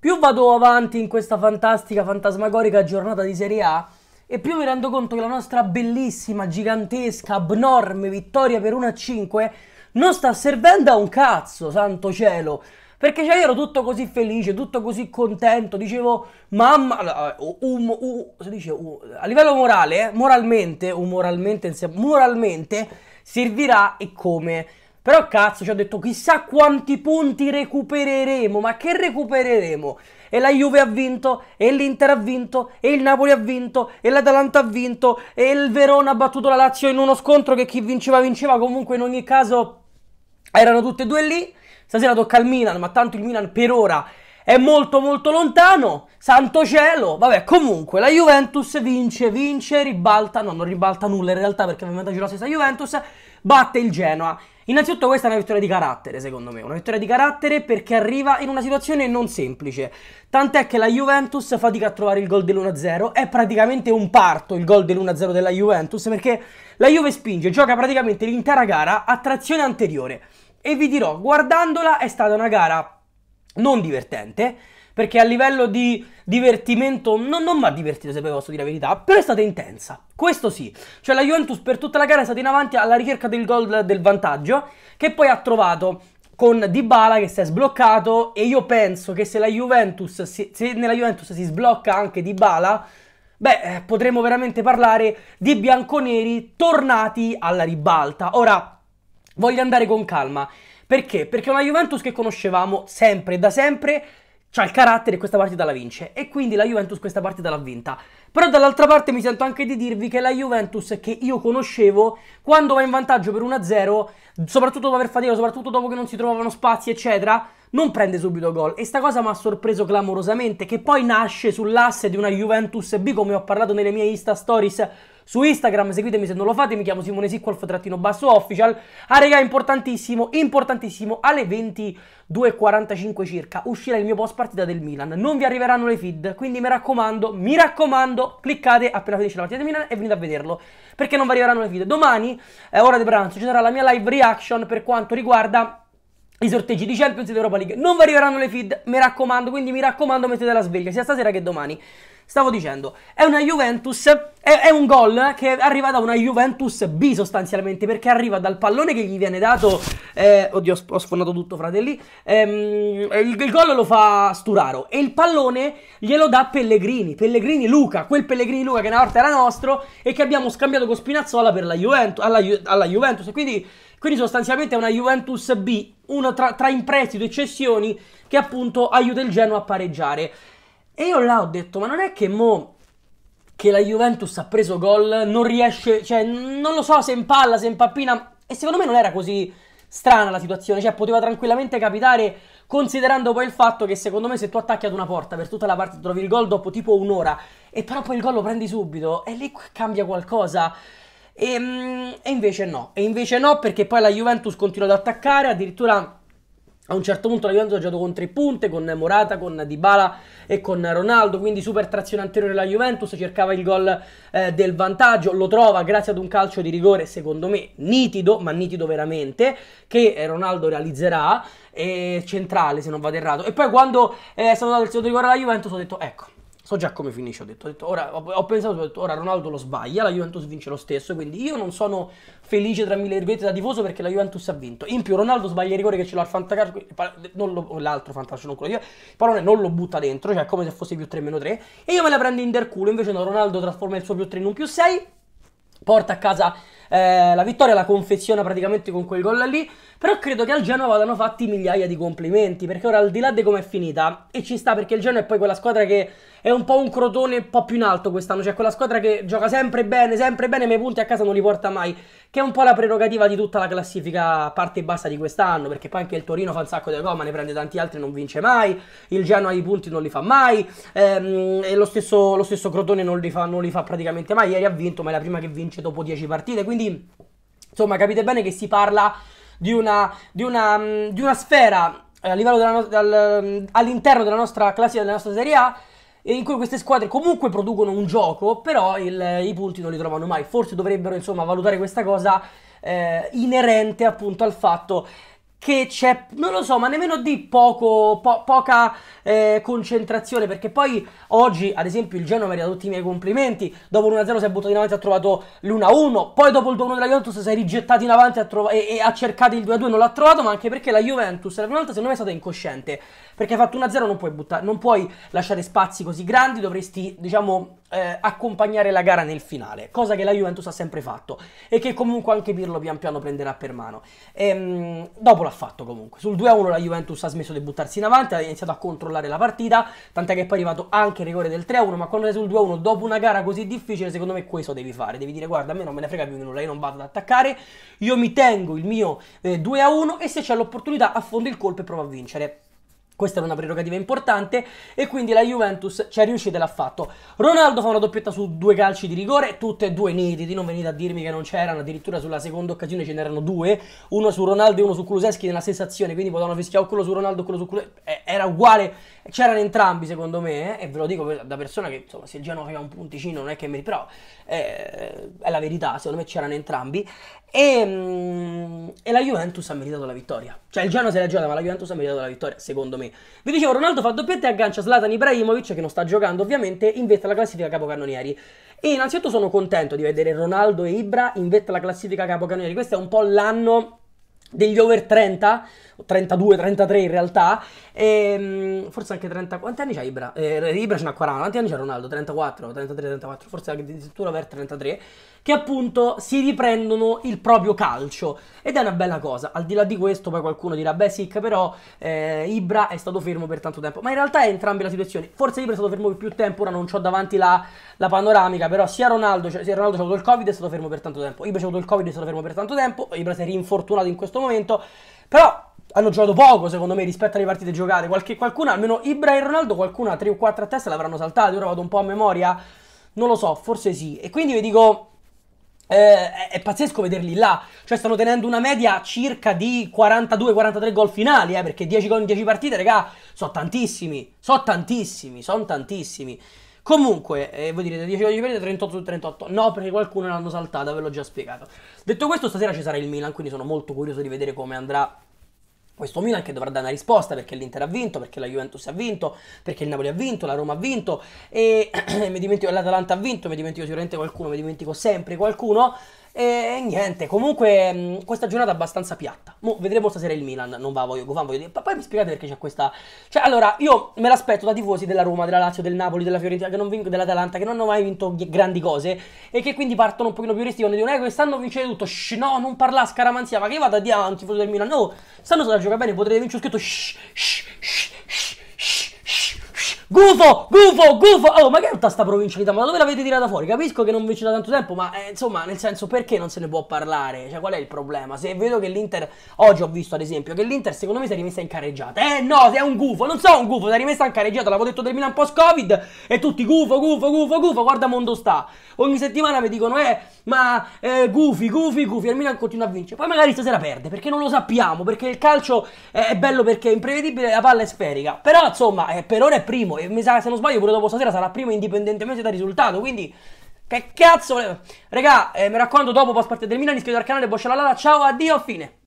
Più vado avanti in questa fantastica, fantasmagorica giornata di Serie A e più mi rendo conto che la nostra bellissima, gigantesca, abnorme vittoria per 1-5 non sta servendo a un cazzo, santo cielo. Perché cioè, ero tutto così felice, tutto così contento, dicevo, mamma, eh, um, um, si dice, um, a livello morale, eh, moralmente, umoralmente, moralmente, moralmente, servirà e come però cazzo, ci ho detto chissà quanti punti recupereremo, ma che recupereremo? E la Juve ha vinto, e l'Inter ha vinto, e il Napoli ha vinto, e l'Atalanta ha vinto, e il Verona ha battuto la Lazio in uno scontro che chi vinceva vinceva, comunque in ogni caso erano tutte e due lì. Stasera tocca al Milan, ma tanto il Milan per ora è molto molto lontano. Santo cielo! Vabbè, comunque la Juventus vince, vince, ribalta, no, non ribalta nulla in realtà perché ovviamente c'è la stessa Juventus, batte il Genoa. Innanzitutto questa è una vittoria di carattere, secondo me, una vittoria di carattere perché arriva in una situazione non semplice. Tant'è che la Juventus fatica a trovare il gol dell'1-0, è praticamente un parto il gol dell'1-0 della Juventus perché la Juve spinge, gioca praticamente l'intera gara a trazione anteriore. E vi dirò, guardandola è stata una gara non divertente, perché a livello di divertimento non, non mi ha divertito se poi posso dire la verità, però è stata intensa, questo sì. Cioè la Juventus per tutta la gara è stata in avanti alla ricerca del gol del vantaggio, che poi ha trovato con Dybala che si è sbloccato e io penso che se, Juventus si, se nella Juventus si sblocca anche Dybala, beh, eh, potremmo veramente parlare di bianconeri tornati alla ribalta. Ora, voglio andare con calma. Perché? Perché una Juventus che conoscevamo sempre, e da sempre, ha il carattere e questa partita la vince. E quindi la Juventus questa partita l'ha vinta. Però dall'altra parte mi sento anche di dirvi che la Juventus che io conoscevo, quando va in vantaggio per 1-0, soprattutto dopo aver faticato, soprattutto dopo che non si trovavano spazi, eccetera, non prende subito gol. E sta cosa mi ha sorpreso clamorosamente, che poi nasce sull'asse di una Juventus B, come ho parlato nelle mie Insta Stories, su Instagram, seguitemi se non lo fate, mi chiamo Simone Sicqualf trattino basso official. Ah raga, importantissimo, importantissimo, alle 22.45 circa uscirà il mio post partita del Milan, non vi arriveranno le feed, quindi mi raccomando, mi raccomando, cliccate appena finisce la partita del Milan e venite a vederlo, perché non vi arriveranno le feed. Domani, eh, ora di pranzo, ci sarà la mia live reaction per quanto riguarda i sorteggi di Champions e di Europa League. Non vi arriveranno le feed, mi raccomando, quindi mi raccomando mettete la sveglia sia stasera che domani. Stavo dicendo, è una Juventus, è, è un gol che arriva da una Juventus B sostanzialmente, perché arriva dal pallone che gli viene dato, eh, oddio ho sfondato tutto fratelli, ehm, il, il gol lo fa Sturaro e il pallone glielo dà Pellegrini, Pellegrini Luca, quel Pellegrini Luca che una volta era nostro e che abbiamo scambiato con Spinazzola per la Juventus, alla, Ju- alla Juventus quindi... Quindi sostanzialmente è una Juventus B, uno tra, tra prestito e cessioni che appunto aiuta il Genoa a pareggiare. E io là ho detto, ma non è che mo che la Juventus ha preso gol, non riesce, cioè non lo so se impalla, se impappina, e secondo me non era così strana la situazione, cioè poteva tranquillamente capitare considerando poi il fatto che secondo me se tu attacchi ad una porta per tutta la parte trovi il gol dopo tipo un'ora e però poi il gol lo prendi subito e lì cambia qualcosa. E, ehm, e invece no, e invece no perché poi la Juventus continua ad attaccare, addirittura a un certo punto la Juventus ha giocato con tre punte, con Morata, con Dybala e con Ronaldo, quindi super trazione anteriore la Juventus, cercava il gol eh, del vantaggio, lo trova grazie ad un calcio di rigore, secondo me nitido, ma nitido veramente, che eh, Ronaldo realizzerà, centrale se non vado errato. E poi quando è eh, stato dato il secondo rigore alla Juventus ho detto ecco, so già come finisce, ho detto, ho, detto, ora, ho, pensato, ho detto, ora Ronaldo lo sbaglia, la Juventus vince lo stesso, quindi io non sono felice, tra mille virgolette, da tifoso perché la Juventus ha vinto. In più Ronaldo sbaglia il rigore che ce l'ha al fantacalcio, non lo, l'altro fantacalcio, non quello io, il pallone non lo butta dentro, cioè come se fosse più 3 meno 3, e io me la prendo in der culo, invece no, Ronaldo trasforma il suo più 3 in un più 6, porta a casa eh, la vittoria, la confeziona praticamente con quel gol lì, però credo che al Genoa vadano fatti migliaia di complimenti, perché ora al di là di come è finita, e ci sta perché il Genoa è poi quella squadra che è un po' un crotone un po' più in alto quest'anno, cioè quella squadra che gioca sempre bene, sempre bene, ma i punti a casa non li porta mai, che è un po' la prerogativa di tutta la classifica parte bassa di quest'anno, perché poi anche il Torino fa un sacco di gol, ma ne prende tanti altri e non vince mai, il Genoa i punti non li fa mai, ehm, e lo stesso, lo stesso Crotone non li, fa, non li fa praticamente mai, ieri ha vinto, ma è la prima che vince dopo 10 partite, quindi insomma capite bene che si parla di una, di una, mm, di una sfera eh, della, dal, mm, all'interno della nostra classifica, della nostra Serie A, in cui queste squadre comunque producono un gioco, però il, i punti non li trovano mai. Forse dovrebbero insomma valutare questa cosa eh, inerente appunto al fatto che c'è, non lo so, ma nemmeno di poco, po- poca eh, concentrazione, perché poi oggi, ad esempio, il Genoa merita tutti i miei complimenti, dopo l'1-0 si è buttato in avanti e ha trovato l'1-1, poi dopo il 2-1 della Juventus si è rigettato in avanti trova- e-, e-, ha cercato il 2-2, non l'ha trovato, ma anche perché la Juventus, la prima volta, secondo me è stata incosciente, perché hai fatto 1-0, non puoi, butta- non puoi lasciare spazi così grandi, dovresti, diciamo, eh, accompagnare la gara nel finale, cosa che la Juventus ha sempre fatto e che comunque anche Pirlo pian piano prenderà per mano. Ehm, dopo l'ha fatto comunque, sul 2-1 la Juventus ha smesso di buttarsi in avanti, ha iniziato a controllare la partita, tant'è che poi è arrivato anche il rigore del 3-1, ma quando sei sul 2-1 dopo una gara così difficile secondo me questo devi fare, devi dire guarda a me non me ne frega più nulla, io non vado ad attaccare, io mi tengo il mio eh, 2-1 e se c'è l'opportunità affondo il colpo e provo a vincere. Questa era una prerogativa importante e quindi la Juventus ci è riuscita e l'ha fatto. Ronaldo fa una doppietta su due calci di rigore, tutte e due nitidi, non venite a dirmi che non c'erano, addirittura sulla seconda occasione ce n'erano due, uno su Ronaldo e uno su Kuluseschi nella sensazione, quindi potevano fischiare quello su Ronaldo, e quello su Kuluseschi, eh, era uguale, c'erano entrambi secondo me, eh? e ve lo dico da persona che insomma se il Genoa faceva un punticino non è che merita, però eh, è la verità, secondo me c'erano entrambi. E, mm, e la Juventus ha meritato la vittoria, cioè il Genoa se l'è giocata ma la Juventus ha meritato la vittoria, secondo me gol. Vi dicevo, Ronaldo fa doppietta e aggancia Slatan Ibrahimovic, che non sta giocando ovviamente, in vetta alla classifica capocannonieri. E innanzitutto sono contento di vedere Ronaldo e Ibra in vetta alla classifica capocannonieri. Questo è un po' l'anno degli over 30 32, 33 in realtà, e, ehm, forse anche 30, quanti anni c'ha Ibra? Eh, Ibra ce n'ha 40, quanti anni c'ha Ronaldo? 34, 33, 34, forse anche addirittura per 33, che appunto si riprendono il proprio calcio, ed è una bella cosa, al di là di questo poi qualcuno dirà, beh sì, però eh, Ibra è stato fermo per tanto tempo, ma in realtà è entrambe le situazioni, forse Ibra è stato fermo per più tempo, ora non ho davanti la, la, panoramica, però sia Ronaldo, cioè, sia Ronaldo c'è avuto il Covid è stato fermo per tanto tempo, Ibra c'è avuto il Covid è stato fermo per tanto tempo, Ibra si è rinfortunato in questo momento, però hanno giocato poco, secondo me, rispetto alle partite giocate. Qualche, qualcuna, almeno Ibra e Ronaldo, qualcuna 3 o 4 a testa l'avranno saltato. Ora vado un po' a memoria. Non lo so, forse sì. E quindi vi dico. Eh, è pazzesco vederli là, cioè stanno tenendo una media circa di 42-43 gol finali, eh, perché 10 gol in 10 partite, raga, sono tantissimi, sono tantissimi, sono tantissimi. Comunque, eh, voi direte 10 gol di perdita, 38 su 38, no perché qualcuno l'hanno saltata, ve l'ho già spiegato. Detto questo, stasera ci sarà il Milan, quindi sono molto curioso di vedere come andrà questo Milan che dovrà dare una risposta perché l'Inter ha vinto, perché la Juventus ha vinto, perché il Napoli ha vinto, la Roma ha vinto e mi dimentico l'Atalanta ha vinto, mi dimentico sicuramente qualcuno, mi dimentico sempre qualcuno e niente, comunque mm, questa giornata è abbastanza piatta. Mo vedremo stasera il Milan, non va, voglio Govan, voglio dire. Poi mi spiegate perché c'è questa... Cioè, allora, io me l'aspetto da tifosi della Roma, della Lazio, del Napoli, della Fiorentina, che non vinco, dell'Atalanta, che non hanno mai vinto grandi cose e che quindi partono un pochino più resti, dicono, eh, quest'anno vince tutto, shh, no, non parla scaramanzia, ma che vado a dire a un tifoso del Milan? No, stanno se la gioca bene, potrete vincere, ho scritto shh, shh, shh Gufo, gufo, gufo. Oh, ma che è tutta sta provincialità? Ma dove l'avete tirata fuori? Capisco che non vince da tanto tempo, ma eh, insomma, nel senso, perché non se ne può parlare? Cioè, qual è il problema? Se vedo che l'Inter, oggi ho visto ad esempio, che l'Inter secondo me si è rimessa in carreggiata. Eh no, sei un gufo, non so un gufo, si è rimessa in carreggiata. l'avevo detto del Milan post-Covid e tutti gufo, gufo, gufo, gufo, guarda mondo sta. Ogni settimana mi dicono, eh ma eh, gufi, gufi, Goofy, il Milan continua a vincere. Poi magari stasera perde, perché non lo sappiamo, perché il calcio è bello perché è imprevedibile, la palla è sferica. Però insomma, eh, per ora è primo e mi sa se non sbaglio pure dopo stasera sarà primo indipendentemente dal risultato, quindi... Che cazzo volevo? Eh, Regà, eh, mi raccomando, dopo post partita del Milan, iscrivetevi al canale, boccia la lala, ciao, addio, fine.